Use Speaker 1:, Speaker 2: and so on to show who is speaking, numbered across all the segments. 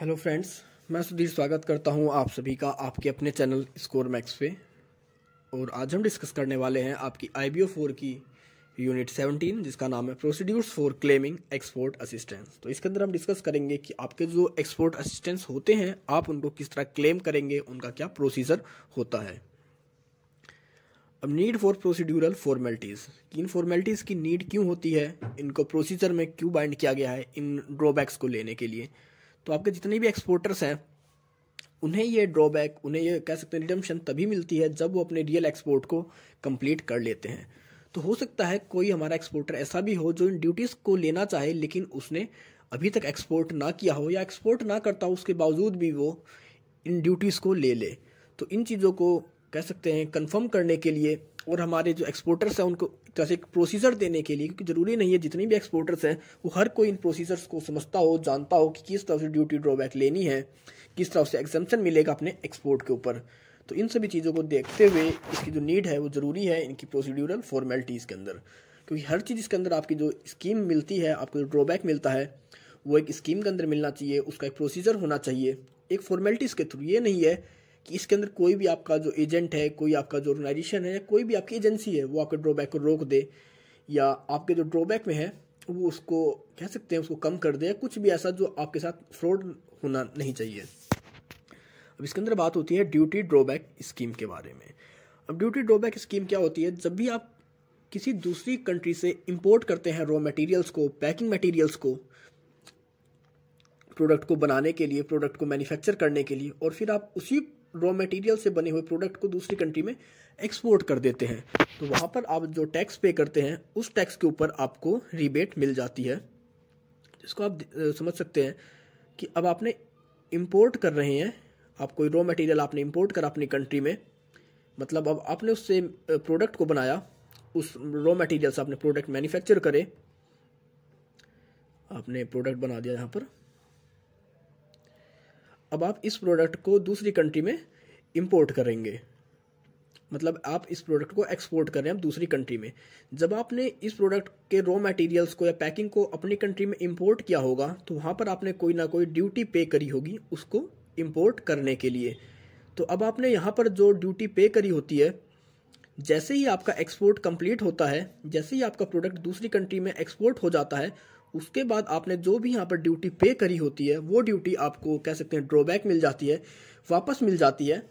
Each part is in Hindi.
Speaker 1: हेलो फ्रेंड्स मैं सुधीर स्वागत करता हूं आप सभी का आपके अपने चैनल स्कोर मैक्स पे और आज हम डिस्कस करने वाले हैं आपकी आई बी ओ फोर की यूनिट सेवनटीन जिसका नाम है procedures for claiming export assistance तो इसके अंदर हम डिस्कस करेंगे कि आपके जो एक्सपोर्ट असिस्टेंस होते हैं आप उनको किस तरह क्लेम करेंगे उनका क्या प्रोसीजर होता है अब नीड फॉर प्रोसीड्यूरल फॉर्मेलिटीज़ इन फॉर्मेलिटीज़ की नीड क्यों होती है इनको प्रोसीजर में क्यों बाइंड किया गया है इन ड्रॉबैक्स को लेने के लिए तो आपके जितने भी एक्सपोर्टर्स हैं उन्हें ये ड्रॉबैक उन्हें ये कह सकते हैं रिडम्शन तभी मिलती है जब वो अपने रियल एक्सपोर्ट को कंप्लीट कर लेते हैं तो हो सकता है कोई हमारा एक्सपोर्टर ऐसा भी हो जो इन ड्यूटीज़ को लेना चाहे लेकिन उसने अभी तक एक्सपोर्ट ना किया हो या एक्सपोर्ट ना करता हो उसके बावजूद भी वो इन ड्यूटीज़ को ले ले तो इन चीज़ों को कह सकते हैं कंफर्म करने के लिए और हमारे जो एक्सपोर्टर्स हैं उनको जैसे एक प्रोसीजर देने के लिए क्योंकि ज़रूरी नहीं है जितने भी एक्सपोर्टर्स हैं वो हर कोई इन प्रोसीजर्स को समझता हो जानता हो कि किस तरह से ड्यूटी ड्रॉबैक लेनी है किस तरह से एग्जामेशन मिलेगा अपने एक्सपोर्ट के ऊपर तो इन सभी चीज़ों को देखते हुए इसकी जो नीड है वो ज़रूरी है इनकी प्रोसीड्यूरल फॉर्मेलिटीज़ के अंदर क्योंकि हर चीज़ इसके अंदर आपकी जो स्कीम मिलती है आपको जो ड्रॉबैक मिलता है वो एक स्कीम के अंदर मिलना चाहिए उसका एक प्रोसीजर होना चाहिए एक फॉर्मेलिटीज़ के थ्रू ये नहीं है कि इसके अंदर कोई भी आपका जो एजेंट है कोई आपका जो ऑर्गेनाइजेशन है कोई भी आपकी एजेंसी है वो आपके ड्रॉबैक को रोक दे या आपके जो ड्रॉबैक में है वो उसको कह सकते हैं उसको कम कर दे कुछ भी ऐसा जो आपके साथ फ्रॉड होना नहीं चाहिए अब इसके अंदर बात होती है ड्यूटी ड्रॉबैक स्कीम के बारे में अब ड्यूटी ड्रॉबैक स्कीम क्या होती है जब भी आप किसी दूसरी कंट्री से इम्पोर्ट करते हैं रॉ मटेरियल्स को पैकिंग मटेरियल्स को प्रोडक्ट को बनाने के लिए प्रोडक्ट को मैन्युफैक्चर करने के लिए और फिर आप उसी रॉ मटेरियल से बने हुए प्रोडक्ट को दूसरी कंट्री में एक्सपोर्ट कर देते हैं तो वहाँ पर आप जो टैक्स पे करते हैं उस टैक्स के ऊपर आपको रिबेट मिल जाती है जिसको आप समझ सकते हैं कि अब आपने इम्पोर्ट कर रहे हैं आप कोई रॉ मटेरियल आपने इम्पोर्ट करा अपनी कंट्री में मतलब अब आपने उससे प्रोडक्ट को बनाया उस रॉ मटेरियल से आपने प्रोडक्ट मैन्युफैक्चर करे आपने प्रोडक्ट बना दिया यहाँ पर अब आप इस प्रोडक्ट को दूसरी कंट्री में इम्पोर्ट करेंगे मतलब आप इस प्रोडक्ट को एक्सपोर्ट कर रहे हैं दूसरी कंट्री में जब आपने इस प्रोडक्ट के रॉ मटेरियल्स को या पैकिंग को अपनी कंट्री में इम्पोर्ट किया होगा तो वहाँ पर आपने कोई ना कोई ड्यूटी पे करी होगी उसको इम्पोर्ट करने के लिए तो अब आपने यहाँ पर जो ड्यूटी पे करी होती है जैसे ही आपका एक्सपोर्ट कंप्लीट होता है जैसे ही आपका प्रोडक्ट दूसरी कंट्री में एक्सपोर्ट हो जाता है उसके बाद आपने जो भी यहाँ पर ड्यूटी पे करी होती है वो ड्यूटी आपको कह सकते हैं ड्रॉबैक मिल जाती है वापस मिल जाती है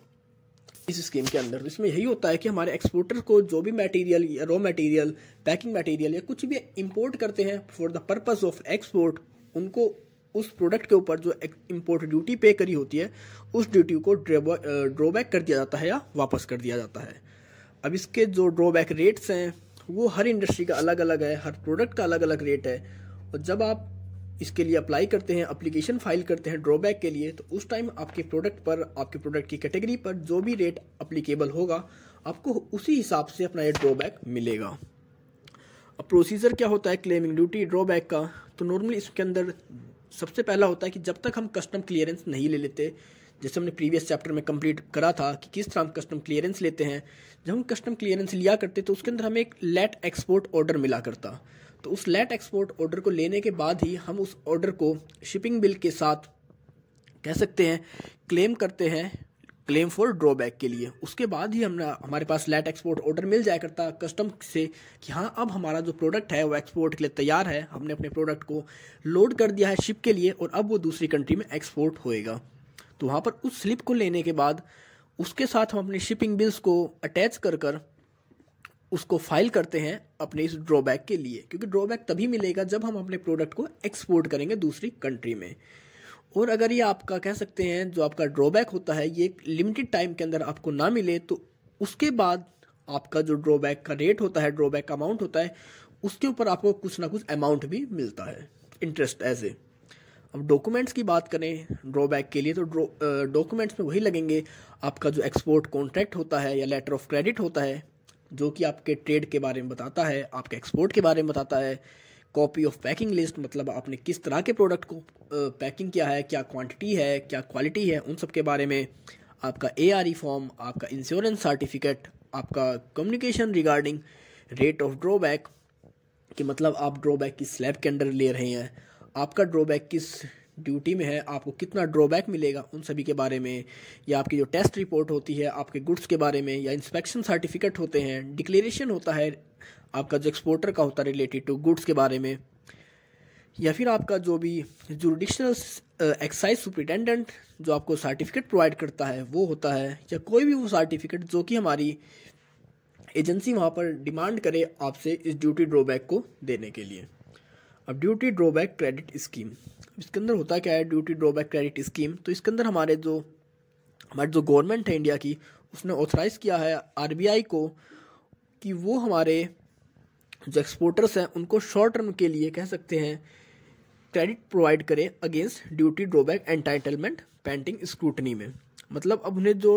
Speaker 1: इस स्कीम के अंदर तो इसमें यही होता है कि हमारे एक्सपोर्टर को जो भी मटेरियल या रॉ मटेरियल पैकिंग मटेरियल या कुछ भी इंपोर्ट करते हैं for the purpose of export उनको उस प्रोडक्ट के ऊपर जो इम्पोर्ट ड्यूटी पे करी होती है उस ड्यूटी को ड्रॉबैक कर दिया जाता है या वापस कर दिया जाता है अब इसके जो ड्रॉबैक रेट्स हैं वो हर इंडस्ट्री का अलग अलग है हर प्रोडक्ट का अलग अलग रेट है और तो जब आप इसके लिए अप्लाई करते हैं अप्लीकेशन फाइल करते हैं ड्रॉबैक के लिए तो उस टाइम आपके प्रोडक्ट पर आपके प्रोडक्ट की कैटेगरी पर जो भी रेट अप्लीकेबल होगा आपको उसी हिसाब से अपना ये ड्रॉबैक मिलेगा अब प्रोसीजर क्या होता है क्लेमिंग ड्यूटी ड्रॉबैक का तो नॉर्मली इसके अंदर सबसे पहला होता है कि जब तक हम कस्टम क्लियरेंस नहीं ले लेते जैसे हमने प्रीवियस चैप्टर में कंप्लीट करा था कि किस तरह हम कस्टम क्लियरेंस लेते हैं जब हम कस्टम क्लियरेंस लिया करते तो उसके अंदर हमें एक लेट एक्सपोर्ट ऑर्डर मिला करता तो उस लेट एक्सपोर्ट ऑर्डर को लेने के बाद ही हम उस ऑर्डर को शिपिंग बिल के साथ कह सकते हैं क्लेम करते हैं क्लेम फॉर ड्रॉबैक के लिए उसके बाद ही हमने हमारे पास लेट एक्सपोर्ट ऑर्डर मिल जाया करता कस्टम से कि हाँ अब हमारा जो प्रोडक्ट है वो एक्सपोर्ट के लिए तैयार है हमने अपने प्रोडक्ट को लोड कर दिया है शिप के लिए और अब वो दूसरी कंट्री में एक्सपोर्ट होएगा तो वहाँ पर उस स्लिप को लेने के बाद उसके साथ हम अपने शिपिंग बिल्स को अटैच कर कर उसको फाइल करते हैं अपने इस ड्रॉबैक के लिए क्योंकि ड्रॉबैक तभी मिलेगा जब हम अपने प्रोडक्ट को एक्सपोर्ट करेंगे दूसरी कंट्री में और अगर ये आपका कह सकते हैं जो आपका ड्रॉबैक होता है ये लिमिटेड टाइम के अंदर आपको ना मिले तो उसके बाद आपका जो ड्रॉबैक का रेट होता है ड्रॉबैक का अमाउंट होता है उसके ऊपर आपको कुछ ना कुछ अमाउंट भी मिलता है इंटरेस्ट एज ए अब डॉक्यूमेंट्स की बात करें ड्रॉबैक के लिए तो डॉक्यूमेंट्स में वही लगेंगे आपका जो एक्सपोर्ट कॉन्ट्रैक्ट होता है या लेटर ऑफ क्रेडिट होता है जो कि आपके ट्रेड के बारे में बताता है आपके एक्सपोर्ट के बारे में बताता है कॉपी ऑफ पैकिंग लिस्ट मतलब आपने किस तरह के प्रोडक्ट को पैकिंग किया है क्या क्वांटिटी है क्या क्वालिटी है उन सब के बारे में आपका ए आर ई फॉर्म आपका इंश्योरेंस सर्टिफिकेट आपका communication regarding rate of drawback कि मतलब आप ड्रॉबैक किस स्लैब के अंडर ले रहे हैं आपका ड्रॉबैक किस ड्यूटी में है आपको कितना ड्रॉबैक मिलेगा उन सभी के बारे में या आपकी जो टेस्ट रिपोर्ट होती है आपके गुड्स के बारे में या इंस्पेक्शन सर्टिफिकेट होते हैं डिक्लेरेशन होता है आपका जो एक्सपोर्टर का होता है रिलेटेड टू गुड्स के बारे में या फिर आपका जो भी जुडिशनल एक्साइज सुप्रिटेंडेंट जो आपको सर्टिफिकेट प्रोवाइड करता है वो होता है या कोई भी वो सर्टिफिकेट जो कि हमारी एजेंसी वहाँ पर डिमांड करे आपसे इस ड्यूटी ड्रॉबैक को देने के लिए अब ड्यूटी ड्रॉबैक क्रेडिट स्कीम इसके अंदर होता क्या है ड्यूटी ड्रॉबैक क्रेडिट स्कीम तो इसके अंदर हमारे जो हमारी जो गवर्नमेंट है इंडिया की उसने ऑथराइज़ किया है आर को कि वो हमारे जो एक्सपोर्टर्स हैं उनको शॉर्ट टर्म के लिए कह सकते हैं क्रेडिट प्रोवाइड करें against duty drawback entitlement pending scrutiny में मतलब अब उन्हें जो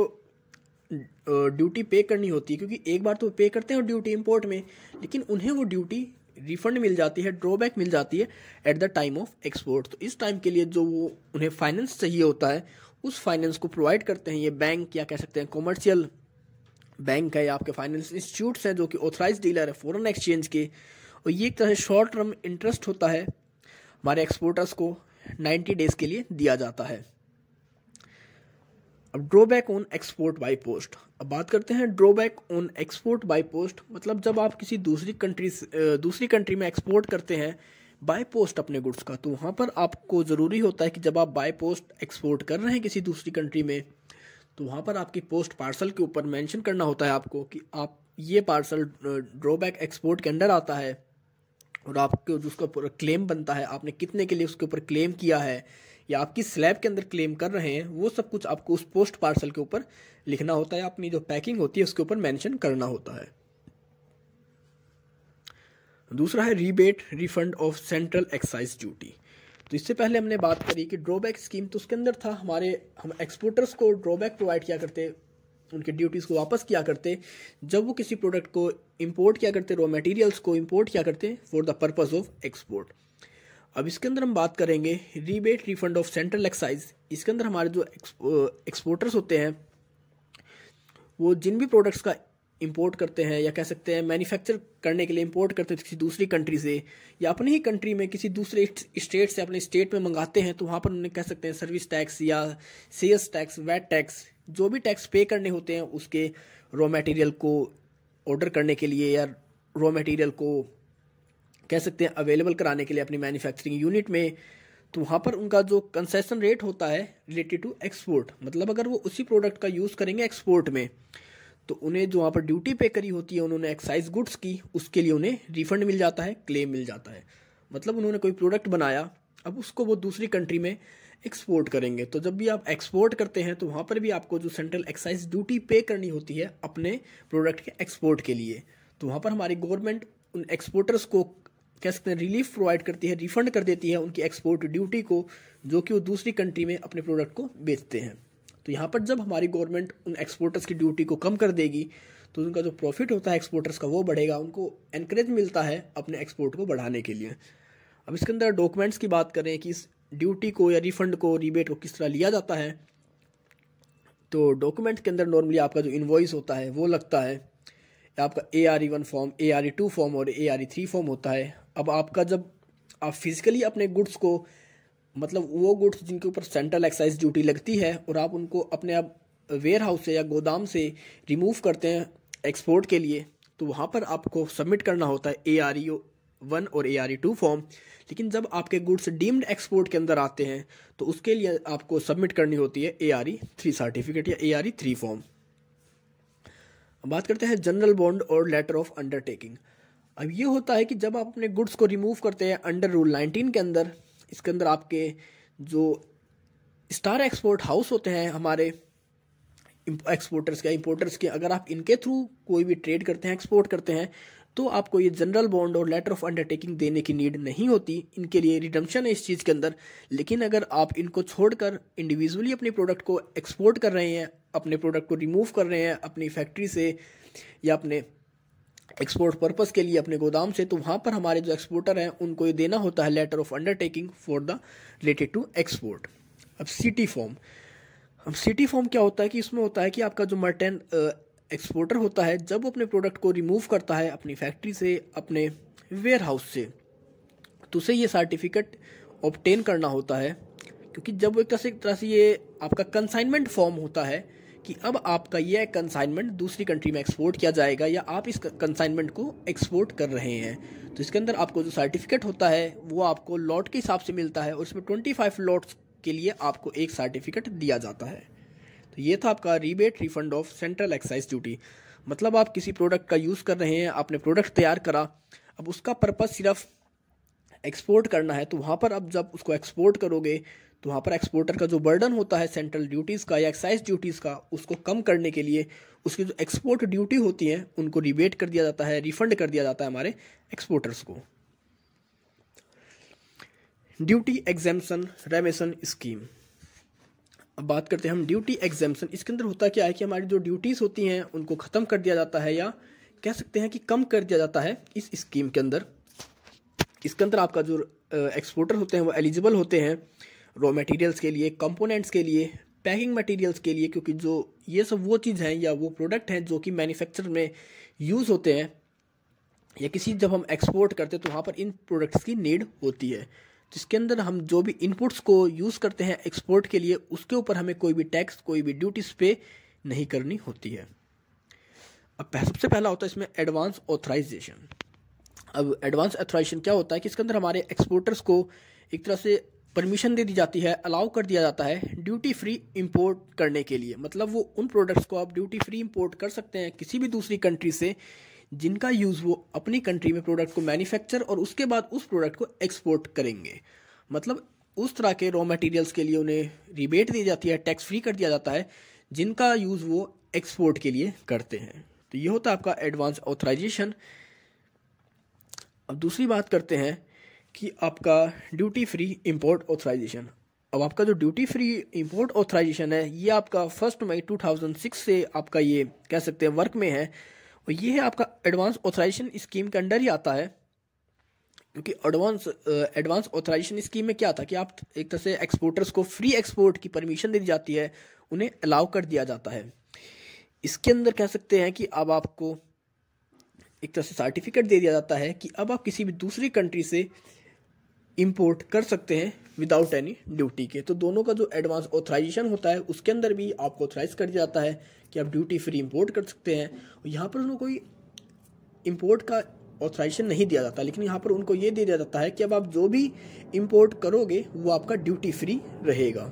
Speaker 1: ड्यूटी पे करनी होती है क्योंकि एक बार तो पे करते हैं ड्यूटी इंपोर्ट में लेकिन उन्हें वो ड्यूटी रिफंड मिल जाती है ड्रॉबैक मिल जाती है at the time of export तो इस टाइम के लिए जो वो उन्हें फाइनेंस चाहिए होता है उस फाइनेंस को प्रोवाइड करते हैं ये बैंक या कह सकते हैं कॉमर्शियल बैंक है या आपके फाइनेंस इंस्टीट्यूट्स हैं जो कि ऑथराइज डीलर है फॉरन एक्सचेंज के और ये एक तरह से शॉर्ट टर्म इंटरेस्ट होता है हमारे एक्सपोर्टर्स को नाइन्टी डेज़ के लिए दिया जाता है अब drawback on export by post अब बात करते हैं drawback on export by post मतलब जब आप किसी दूसरी कंट्री दूसरी कंट्री में एक्सपोर्ट करते हैं बाय पोस्ट अपने गुड्स का तो वहाँ पर आपको ज़रूरी होता है कि जब आप बाय पोस्ट एक्सपोर्ट कर रहे हैं किसी दूसरी कंट्री में तो वहाँ पर आपकी पोस्ट पार्सल के ऊपर मैंशन करना होता है आपको कि आप ये पार्सल ड्रॉबैक एक्सपोर्ट के अंडर आता है और आपके जो उसका क्लेम बनता है आपने कितने के लिए उसके ऊपर क्लेम किया है या आपकी स्लैब के अंदर क्लेम कर रहे हैं वो सब कुछ आपको उस पोस्ट पार्सल के ऊपर लिखना होता है अपनी जो पैकिंग होती है उसके ऊपर मैंशन करना होता है दूसरा है rebate refund of central excise duty तो इससे पहले हमने बात करी कि ड्रॉबैक स्कीम तो उसके अंदर था हमारे हम एक्सपोर्टर्स को ड्रॉबैक प्रोवाइड किया करते उनके ड्यूटीज़ को वापस किया करते जब वो किसी प्रोडक्ट को इंपोर्ट किया करते रॉ मटेरियल्स को इंपोर्ट किया करते for the purpose of export अब इसके अंदर हम बात करेंगे rebate refund of central excise इसके अंदर हमारे जो एक्सपोर्टर्स होते हैं वो जिन भी प्रोडक्ट्स का इंपोर्ट करते हैं या कह सकते हैं मैन्युफैक्चर करने के लिए इंपोर्ट करते हैं किसी दूसरी कंट्री से या अपने ही कंट्री में किसी दूसरे स्टेट से अपने स्टेट में मंगाते हैं तो वहाँ पर उन्हें कह सकते हैं सर्विस टैक्स या सेल्स टैक्स वैट टैक्स जो भी टैक्स पे करने होते हैं उसके रॉ मटेरियल को ऑर्डर करने के लिए या रॉ मटेरियल को कह सकते हैं अवेलेबल कराने के लिए अपनी मैन्युफैक्चरिंग यूनिट में तो वहाँ पर उनका जो कंसेशन रेट होता है रिलेटेड टू एक्सपोर्ट मतलब अगर वो उसी प्रोडक्ट का यूज़ करेंगे एक्सपोर्ट में तो उन्हें जो वहाँ पर ड्यूटी पे करी होती है उन्होंने एक्साइज गुड्स की उसके लिए उन्हें रिफंड मिल जाता है क्लेम मिल जाता है मतलब उन्होंने कोई प्रोडक्ट बनाया अब उसको वो दूसरी कंट्री में एक्सपोर्ट करेंगे तो जब भी आप एक्सपोर्ट करते हैं तो वहाँ पर भी आपको जो सेंट्रल एक्साइज ड्यूटी पे करनी होती है अपने प्रोडक्ट के एक्सपोर्ट के लिए तो वहाँ पर हमारी गवर्नमेंट उन एक्सपोर्टर्स को कह सकते हैं रिलीफ प्रोवाइड करती है रिफंड कर देती है उनकी एक्सपोर्ट ड्यूटी को जो कि वो दूसरी कंट्री में अपने प्रोडक्ट को बेचते हैं तो यहाँ पर जब हमारी गवर्नमेंट उन एक्सपोर्टर्स की ड्यूटी को कम कर देगी तो उनका जो प्रॉफिट होता है एक्सपोर्टर्स का वो बढ़ेगा उनको एनकरेज मिलता है अपने एक्सपोर्ट को बढ़ाने के लिए अब इसके अंदर डॉक्यूमेंट्स की बात करें कि इस ड्यूटी को या रिफंड को रिबेट को किस तरह लिया जाता है तो डॉक्यूमेंट्स के अंदर नॉर्मली आपका जो इन्वॉइस होता है वो लगता है आपका A R E one form A R E two form और A R E three form होता है अब आपका जब आप फिज़िकली अपने गुड्स को मतलब वो गुड्स जिनके ऊपर सेंट्रल एक्साइज ड्यूटी लगती है और आप उनको अपने आप वेयर हाउस से या गोदाम से रिमूव करते हैं एक्सपोर्ट के लिए तो वहाँ पर आपको सबमिट करना होता है ए आर ई वन और A R E two form लेकिन जब आपके गुड्स डीम्ड एक्सपोर्ट के अंदर आते हैं तो उसके लिए आपको सबमिट करनी होती है A R E three certificate या A R E three form बात करते हैं जनरल बॉन्ड और लेटर ऑफ अंडरटेकिंग अब ये होता है कि जब आप अपने गुड्स को रिमूव करते हैं अंडर रूल नाइनटीन के अंदर इसके अंदर आपके जो स्टार एक्सपोर्ट हाउस होते हैं हमारे एक्सपोर्टर्स के इम्पोर्टर्स के अगर आप इनके थ्रू कोई भी ट्रेड करते हैं एक्सपोर्ट करते हैं तो आपको ये जनरल बॉन्ड और लेटर ऑफ अंडरटेकिंग देने की नीड नहीं होती इनके लिए रिडम्पशन है इस चीज़ के अंदर लेकिन अगर आप इनको छोड़कर इंडिविजुअली अपने प्रोडक्ट को एक्सपोर्ट कर रहे हैं अपने प्रोडक्ट को रिमूव कर रहे हैं अपनी फैक्ट्री से या अपने एक्सपोर्ट पर्पज़ के लिए अपने गोदाम से तो वहाँ पर हमारे जो एक्सपोर्टर हैं उनको ये देना होता है letter of undertaking for the related to export अब सिटी फॉर्म अब सिटी फॉर्म क्या होता है कि इसमें होता है कि आपका जो मर्टेन एक्सपोर्टर होता है जब वो अपने प्रोडक्ट को रिमूव करता है अपनी फैक्ट्री से अपने वेयर हाउस से तो उसे ये सर्टिफिकेट ऑप्टेन करना होता है क्योंकि जब वो एक तरह से एक तरह से ये आपका कंसाइनमेंट फॉर्म होता है कि अब आपका यह कंसाइनमेंट दूसरी कंट्री में एक्सपोर्ट किया जाएगा या आप इस कंसाइनमेंट को एक्सपोर्ट कर रहे हैं तो इसके अंदर आपको जो सर्टिफिकेट होता है वो आपको लॉट के हिसाब से मिलता है और इसमें ट्वेंटी फाइव लॉट्स के लिए आपको एक सर्टिफिकेट दिया जाता है तो ये था आपका rebate refund of central excise duty मतलब आप किसी प्रोडक्ट का यूज़ कर रहे हैं आपने प्रोडक्ट तैयार करा अब उसका पर्पज़ सिर्फ एक्सपोर्ट करना है तो वहाँ पर अब जब उसको एक्सपोर्ट करोगे तो वहाँ पर एक्सपोर्टर का जो बर्डन होता है सेंट्रल ड्यूटीज़ का या एक्साइज ड्यूटीज़ का उसको कम करने के लिए उसकी जो एक्सपोर्ट ड्यूटी होती है उनको रिबेट कर दिया जाता है रिफंड कर दिया जाता है हमारे एक्सपोर्टर्स को ड्यूटी एग्जेम्सन रेमेशन स्कीम अब बात करते हैं हम ड्यूटी एग्जेम्सन इसके अंदर होता क्या है कि हमारी जो ड्यूटीज़ होती हैं उनको ख़त्म कर दिया जाता है या कह सकते हैं कि कम कर दिया जाता है इस स्कीम के अंदर इसके अंदर आपका जो एक्सपोर्टर होते हैं वो एलिजिबल होते हैं रॉ मटेरियल्स के लिए कंपोनेंट्स के लिए पैकिंग मटेरियल्स के लिए क्योंकि जो ये सब वो चीज़ हैं या वो प्रोडक्ट हैं जो कि मैन्युफैक्चर में यूज़ होते हैं या किसी जब हम एक्सपोर्ट करते हैं तो वहाँ पर इन प्रोडक्ट्स की नीड होती है जिसके तो अंदर हम जो भी इनपुट्स को यूज़ करते हैं एक्सपोर्ट के लिए उसके ऊपर हमें कोई भी टैक्स कोई भी ड्यूटीज़ पे नहीं करनी होती है अब सबसे पहला होता है इसमें एडवांस ऑथराइजेशन अब एडवांस ऑथराइजेशन क्या होता है कि इसके अंदर हमारे एक्सपोर्टर्स को एक तरह से परमिशन दे दी जाती है अलाउ कर दिया जाता है ड्यूटी फ्री इंपोर्ट करने के लिए मतलब वो उन प्रोडक्ट्स को आप ड्यूटी फ्री इंपोर्ट कर सकते हैं किसी भी दूसरी कंट्री से जिनका यूज़ वो अपनी कंट्री में प्रोडक्ट को मैन्युफैक्चर और उसके बाद उस प्रोडक्ट को एक्सपोर्ट करेंगे मतलब उस तरह के रॉ मटेरियल्स के लिए उन्हें रिबेट दी जाती है टैक्स फ्री कर दिया जाता है जिनका यूज़ वो एक्सपोर्ट के लिए करते हैं तो ये होता है आपका एडवांस ऑथराइजेशन अब दूसरी बात करते हैं कि आपका ड्यूटी फ्री इंपोर्ट ऑथराइजेशन अब आपका जो ड्यूटी फ्री इंपोर्ट ऑथराइजेशन है ये आपका फर्स्ट मई 2006 से आपका ये कह सकते हैं वर्क में है और ये है आपका एडवांस ऑथराइजेशन स्कीम के अंडर ही आता है क्योंकि एडवांस एडवांस ऑथराइजेशन स्कीम में क्या था कि आप एक तरह से एक्सपोर्टर्स को फ्री एक्सपोर्ट की परमिशन दी जाती है उन्हें अलाउ कर दिया जाता है इसके अंदर कह सकते हैं कि अब आपको एक तरह से सर्टिफिकेट दे दिया जाता है कि अब आप किसी भी दूसरी कंट्री से इम्पोर्ट कर सकते हैं विदाउट एनी ड्यूटी के तो दोनों का जो एडवांस ऑथराइजेशन होता है उसके अंदर भी आपको ऑथराइज कर जाता है कि आप ड्यूटी फ्री इम्पोर्ट कर सकते हैं और यहाँ पर उन्हें कोई इम्पोर्ट का ऑथराइजेशन नहीं दिया जाता लेकिन यहाँ पर उनको ये दे दिया जाता है कि अब आप जो भी इम्पोर्ट करोगे वो आपका ड्यूटी फ्री रहेगा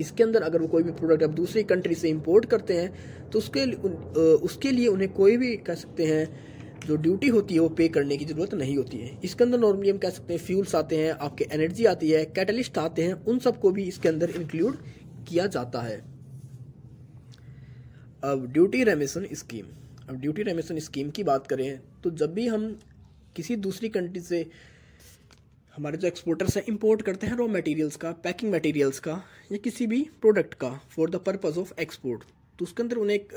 Speaker 1: इसके अंदर अगर वो कोई भी प्रोडक्ट आप दूसरी कंट्री से इम्पोर्ट करते हैं तो उसके उसके लिए उन्हें कोई भी कह सकते हैं जो ड्यूटी होती है वो पे करने की ज़रूरत नहीं होती है इसके अंदर नॉर्मली हम कह सकते हैं फ्यूल्स आते हैं आपके एनर्जी आती है कैटलिस्ट आते हैं उन सबको भी इसके अंदर इंक्लूड किया जाता है अब ड्यूटी रेमिशन स्कीम अब ड्यूटी रेमिशन स्कीम की बात करें तो जब भी हम किसी दूसरी कंट्री से हमारे जो एक्सपोर्टर्स हैं इंपोर्ट करते हैं रॉ मटेरियल्स का पैकिंग मटेरियल्स का या किसी भी प्रोडक्ट का for the purpose of export तो उसके अंदर उन्हें एक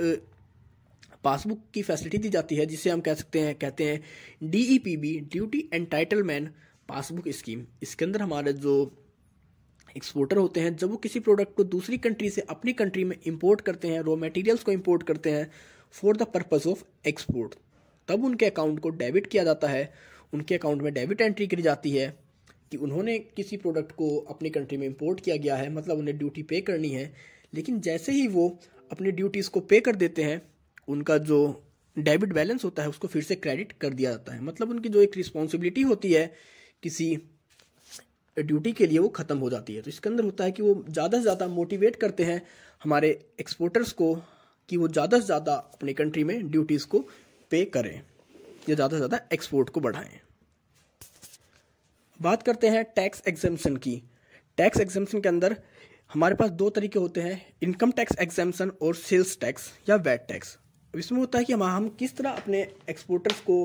Speaker 1: पासबुक की फैसिलिटी दी जाती है जिसे हम कह सकते हैं कहते हैं D E P B duty entitlement passbook scheme इसके अंदर हमारे जो एक्सपोर्टर होते हैं जब वो किसी प्रोडक्ट को दूसरी कंट्री से अपनी कंट्री में इंपोर्ट करते हैं रॉ मटेरियल्स को इंपोर्ट करते हैं for the purpose of export तब उनके अकाउंट को डेबिट किया जाता है उनके अकाउंट में डेबिट एंट्री करी जाती है कि उन्होंने किसी प्रोडक्ट को अपनी कंट्री में इंपोर्ट किया गया है मतलब उन्हें ड्यूटी पे करनी है लेकिन जैसे ही वो अपनी ड्यूटीज़ को पे कर देते हैं उनका जो डेबिट बैलेंस होता है उसको फिर से क्रेडिट कर दिया जाता है मतलब उनकी जो एक रिस्पॉन्सिबिलिटी होती है किसी ड्यूटी के लिए वो ख़त्म हो जाती है तो इसके अंदर होता है कि वो ज़्यादा से ज़्यादा मोटिवेट करते हैं हमारे एक्सपोर्टर्स को कि वो ज़्यादा से ज़्यादा अपने कंट्री में ड्यूटीज़ को पे करें या ज़्यादा से ज़्यादा एक्सपोर्ट को बढ़ाएं बात करते हैं टैक्स एग्जामेशन की टैक्स एग्जामेशन के अंदर हमारे पास दो तरीके होते हैं इनकम टैक्स एग्जामेशन और सेल्स टैक्स या वैट टैक्स अब इसमें होता है कि हम हम किस तरह अपने एक्सपोर्टर्स को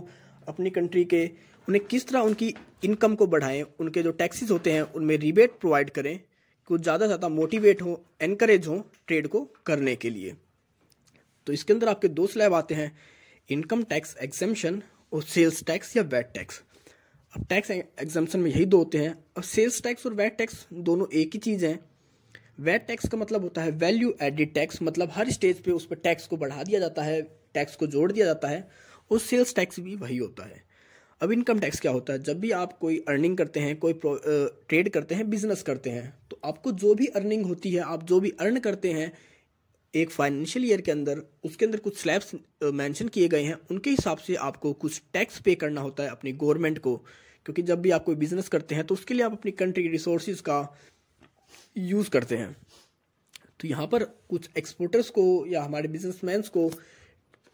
Speaker 1: अपनी कंट्री के उन्हें किस तरह उनकी इनकम को बढ़ाएं उनके जो टैक्सेस होते हैं उनमें रिबेट प्रोवाइड करें कि ज़्यादा से ज़्यादा मोटिवेट हो एनकरेज हो ट्रेड को करने के लिए तो इसके अंदर आपके दो स्लैब आते हैं इनकम टैक्स एग्जेम्पन और सेल्स टैक्स या वैट टैक्स अब टैक्स एग्जेम्पन में यही दो होते हैं अब सेल्स टैक्स और वैट टैक्स दोनों एक ही चीज़ हैं वेट टैक्स का मतलब होता है वैल्यू एडिड टैक्स मतलब हर स्टेज पे उस पर टैक्स को बढ़ा दिया जाता है टैक्स को जोड़ दिया जाता है और सेल्स टैक्स भी वही होता है अब इनकम टैक्स क्या होता है जब भी आप कोई अर्निंग करते हैं कोई ट्रेड करते हैं बिजनेस करते हैं तो आपको जो भी अर्निंग होती है आप जो भी अर्न करते हैं एक फाइनेंशियल ईयर के अंदर उसके अंदर कुछ स्लैब्स मेंशन किए गए हैं उनके हिसाब से आपको कुछ टैक्स पे करना होता है अपनी गवर्नमेंट को क्योंकि जब भी आप कोई बिजनेस करते हैं तो उसके लिए आप अपनी कंट्री रिसोर्सेज का यूज़ करते हैं तो यहाँ पर कुछ एक्सपोर्टर्स को या हमारे बिजनेसमैन्स को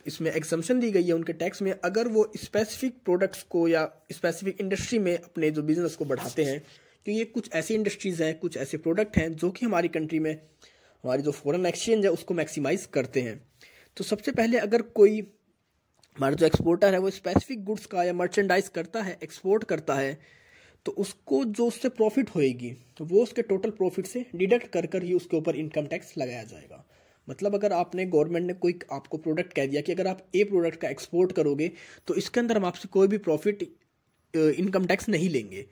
Speaker 1: इसमें एग्जम्पन दी गई है उनके टैक्स में अगर वो स्पेसिफिक प्रोडक्ट्स को या स्पेसिफिक इंडस्ट्री में अपने जो बिजनेस को बढ़ाते हैं क्योंकि तो ये कुछ ऐसी इंडस्ट्रीज़ हैं कुछ ऐसे प्रोडक्ट हैं जो कि हमारी कंट्री में हमारी जो फॉरेन एक्सचेंज है उसको मैक्सिमाइज करते हैं तो सबसे पहले अगर कोई हमारा जो एक्सपोर्टर है वो स्पेसिफिक गुड्स का या मर्चेंडाइज करता है एक्सपोर्ट करता है तो उसको जो उससे प्रॉफिट होएगी तो वो उसके टोटल प्रॉफिट से डिडक्ट कर कर ही उसके ऊपर इनकम टैक्स लगाया जाएगा मतलब अगर आपने गवर्नमेंट ने कोई आपको प्रोडक्ट कह दिया कि अगर आप ए प्रोडक्ट का एक्सपोर्ट करोगे तो इसके अंदर हम आपसे कोई भी प्रॉफिट इनकम टैक्स नहीं लेंगे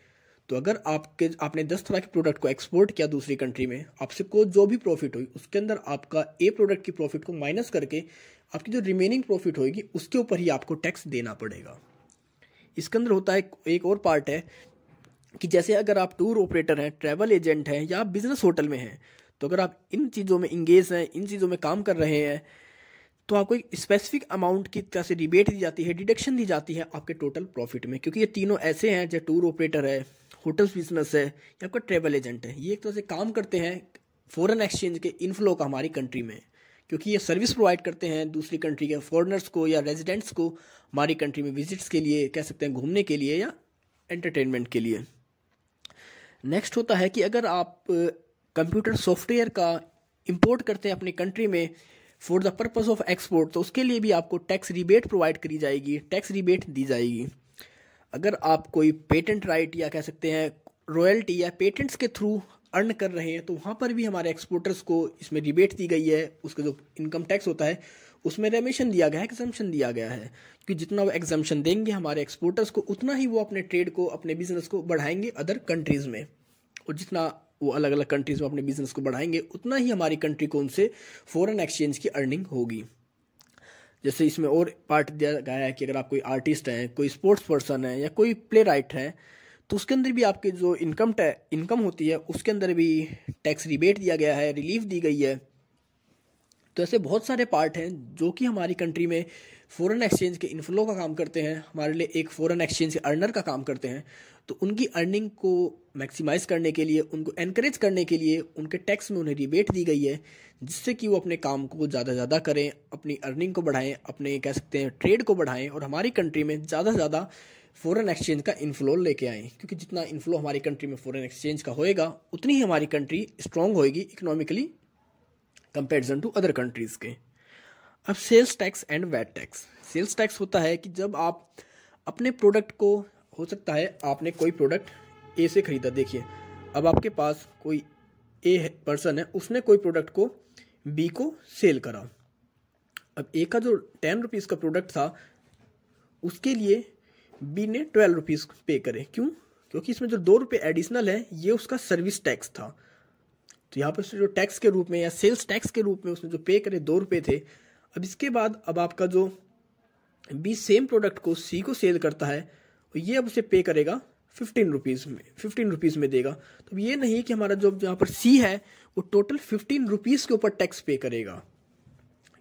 Speaker 1: तो अगर आपके आपने दस तरह के प्रोडक्ट को एक्सपोर्ट किया दूसरी कंट्री में आपसे को जो भी प्रॉफिट हुई उसके अंदर आपका ए प्रोडक्ट की प्रॉफिट को माइनस करके आपकी जो रिमेनिंग प्रॉफिट होगी उसके ऊपर ही आपको टैक्स देना पड़ेगा इसके अंदर होता है एक और पार्ट है कि जैसे अगर आप टूर ऑपरेटर हैं ट्रैवल एजेंट हैं या आप बिज़नेस होटल में हैं तो अगर आप इन चीज़ों में इंगेज हैं इन चीज़ों में काम कर रहे हैं तो आपको एक स्पेसिफिक अमाउंट की तरह से रिबेट दी जाती है डिडक्शन दी जाती है आपके टोटल प्रॉफिट में क्योंकि ये तीनों ऐसे हैं जो टूर ऑपरेटर है होटल्स बिजनेस है या आपका ट्रैवल एजेंट है ये एक तरह से काम करते हैं फॉरेन एक्सचेंज के इनफ्लो का हमारी कंट्री में क्योंकि ये सर्विस प्रोवाइड करते हैं दूसरी कंट्री के फॉरनर्स को या रेजिडेंट्स को हमारी कंट्री में विजिट्स के लिए कह सकते हैं घूमने के लिए या एंटरटेनमेंट के लिए नेक्स्ट होता है कि अगर आप कंप्यूटर सॉफ्टवेयर का इंपोर्ट करते हैं अपनी कंट्री में for the purpose of export तो उसके लिए भी आपको टैक्स रिबेट प्रोवाइड करी जाएगी टैक्स रिबेट दी जाएगी अगर आप कोई पेटेंट राइट या कह सकते हैं रॉयल्टी या पेटेंट्स के थ्रू अर्न कर रहे हैं तो वहाँ पर भी हमारे एक्सपोर्टर्स को इसमें रिबेट दी गई है उसका जो इनकम टैक्स होता है उसमें रेमेशन दिया गया है एग्जाम्शन दिया गया है कि जितना वो एग्जम्पन देंगे हमारे एक्सपोर्टर्स को उतना ही वो अपने ट्रेड को अपने बिजनेस को बढ़ाएंगे अदर कंट्रीज़ में और जितना वो अलग अलग कंट्रीज़ में अपने बिजनेस को बढ़ाएंगे उतना ही हमारी कंट्री को उनसे फॉरेन एक्सचेंज की अर्निंग होगी जैसे इसमें और पार्ट दिया गया है कि अगर आप कोई आर्टिस्ट हैं कोई स्पोर्ट्स पर्सन है या कोई प्ले राइट है तो उसके अंदर भी आपके जो इनकम इनकम होती है उसके अंदर भी टैक्स रिबेट दिया गया है रिलीफ दी गई है तो ऐसे बहुत सारे पार्ट हैं जो कि हमारी कंट्री में फ़ॉरन एक्सचेंज के इनफ्लो का काम करते हैं हमारे लिए एक फ़ॉरन एक्सचेंज के अर्नर का काम करते हैं तो उनकी अर्निंग को मैक्सिमाइज़ करने के लिए उनको एनकरेज करने के लिए उनके टैक्स में उन्हें रिबेट दी गई है जिससे कि वो अपने काम को ज़्यादा से ज़्यादा करें अपनी अर्निंग को बढ़ाएं अपने कह सकते हैं ट्रेड को बढ़ाएं और हमारी कंट्री में ज़्यादा से ज़्यादा फ़ॉरन एक्सचेंज का इनफ्लो लेके आएँ क्योंकि जितना इनफ्लो हमारी कंट्री में फ़ॉरन एक्सचेंज का होएगा उतनी ही हमारी कंट्री स्ट्रॉन्ग होएगी economically comparison to other countries के अब sales tax and VAT tax sales tax होता है कि जब आप अपने प्रोडक्ट को हो सकता है आपने कोई प्रोडक्ट ए से ख़रीदा देखिए अब आपके पास कोई ए पर्सन है उसने कोई प्रोडक्ट को बी को सेल करा अब ए का जो टेन रुपीज़ का प्रोडक्ट था उसके लिए बी ने ट्वेल्व रुपीज़ पे करे क्यों क्योंकि इसमें जो दो रुपये एडिशनल है ये उसका सर्विस टैक्स था तो यहाँ पर उसने जो टैक्स के रूप में या सेल्स टैक्स के रूप में उसने जो पे करे दो रुपये थे अब इसके बाद अब आपका जो बी सेम प्रोडक्ट को सी को सेल करता है और ये अब उसे पे करेगा फिफ्टीन रुपीज़ में फिफ्टीन रुपीज़ में देगा तो ये नहीं कि हमारा जो यहाँ पर सी है वो टोटल फिफ्टीन रुपीज़ के ऊपर टैक्स पे करेगा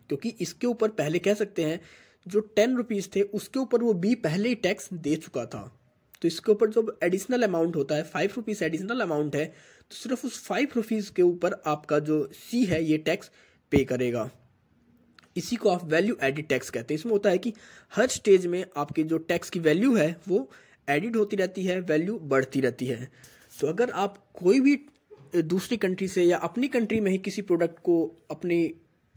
Speaker 1: क्योंकि इसके ऊपर पहले कह सकते हैं जो टेन रुपीज़ थे उसके ऊपर वो बी पहले ही टैक्स दे चुका था तो इसके ऊपर जो एडिशनल अमाउंट होता है फाइव रुपीज़ एडिशनल अमाउंट है तो सिर्फ उस फाइव रुपीज़ के ऊपर आपका जो सी है ये टैक्स पे करेगा इसी को आप वैल्यू एडिड टैक्स कहते हैं इसमें होता है कि हर स्टेज में आपकी जो टैक्स की वैल्यू है वो एडिड होती रहती है वैल्यू बढ़ती रहती है तो अगर आप कोई भी दूसरी कंट्री से या अपनी कंट्री में ही किसी प्रोडक्ट को अपने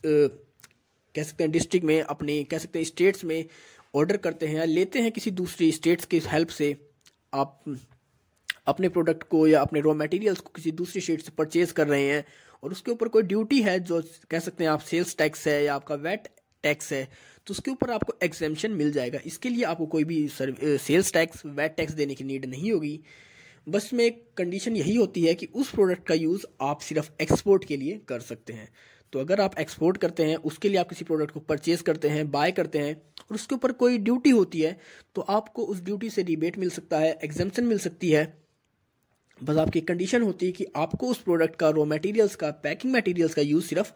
Speaker 1: कह सकते हैं डिस्ट्रिक्ट में अपने कह सकते हैं स्टेट्स में ऑर्डर करते हैं या लेते हैं किसी दूसरी स्टेट्स की हेल्प से आप अपने प्रोडक्ट को या अपने रॉ मटेरियल्स को किसी दूसरी शेड से परचेज कर रहे हैं और उसके ऊपर कोई ड्यूटी है जो कह सकते हैं आप सेल्स टैक्स है या आपका वैट टैक्स है तो उसके ऊपर आपको एग्जेम्पन मिल जाएगा इसके लिए आपको कोई भी सेल्स टैक्स वैट टैक्स देने की नीड नहीं होगी बस में एक कंडीशन यही होती है कि उस प्रोडक्ट का यूज़ आप सिर्फ एक्सपोर्ट के लिए कर सकते हैं तो अगर आप एक्सपोर्ट करते हैं उसके लिए आप किसी प्रोडक्ट को परचेज करते हैं बाय करते हैं और उसके ऊपर कोई ड्यूटी होती है तो आपको उस ड्यूटी से रिबेट मिल सकता है एग्जेम्पन मिल सकती है बस आपकी कंडीशन होती है कि आपको उस प्रोडक्ट का रॉ मटेरियल्स का पैकिंग मटेरियल्स का यूज़ सिर्फ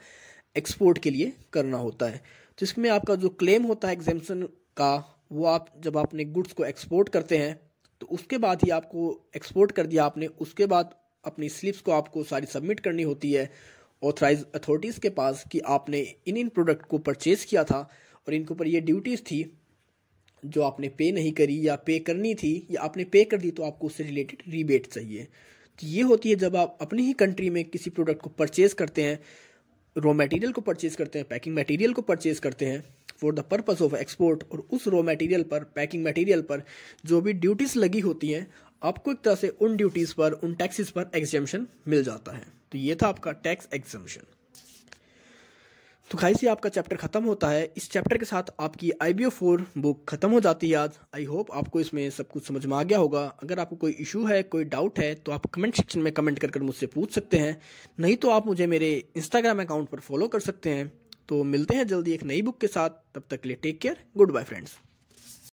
Speaker 1: एक्सपोर्ट के लिए करना होता है तो इसमें आपका जो क्लेम होता है एग्जेम्पन का वो आप जब आपने गुड्स को एक्सपोर्ट करते हैं तो उसके बाद ही आपको एक्सपोर्ट कर दिया आपने उसके बाद अपनी स्लिप्स को आपको सारी सबमिट करनी होती है ऑथराइज अथॉरिटीज़ के पास कि आपने इन इन प्रोडक्ट को परचेज़ किया था और इनके ऊपर ये ड्यूटीज़ थी जो आपने पे नहीं करी या पे करनी थी या आपने पे कर दी तो आपको उससे रिलेटेड रिबेट चाहिए तो ये होती है जब आप अपनी ही कंट्री में किसी प्रोडक्ट को परचेज़ करते हैं रॉ मटेरियल को परचेज़ करते हैं पैकिंग मटेरियल को परचेज़ करते हैं for the purpose of export और उस रॉ मटेरियल पर पैकिंग मटेरियल पर जो भी ड्यूटीज़ लगी होती हैं आपको एक तरह से उन ड्यूटीज़ पर उन टैक्सेस पर एग्जामेशन मिल जाता है तो ये था आपका टैक्स एग्जामेशन तो खाई से आपका चैप्टर खत्म होता है इस चैप्टर के साथ आपकी आई बी फोर बुक खत्म हो जाती है आज आई होप आपको इसमें सब कुछ समझ में आ गया होगा अगर आपको कोई इशू है कोई डाउट है तो आप कमेंट सेक्शन में कमेंट कर कर मुझसे पूछ सकते हैं नहीं तो आप मुझे मेरे इंस्टाग्राम अकाउंट पर फॉलो कर सकते हैं तो मिलते हैं जल्दी एक नई बुक के साथ तब तक के लिए take care good bye friends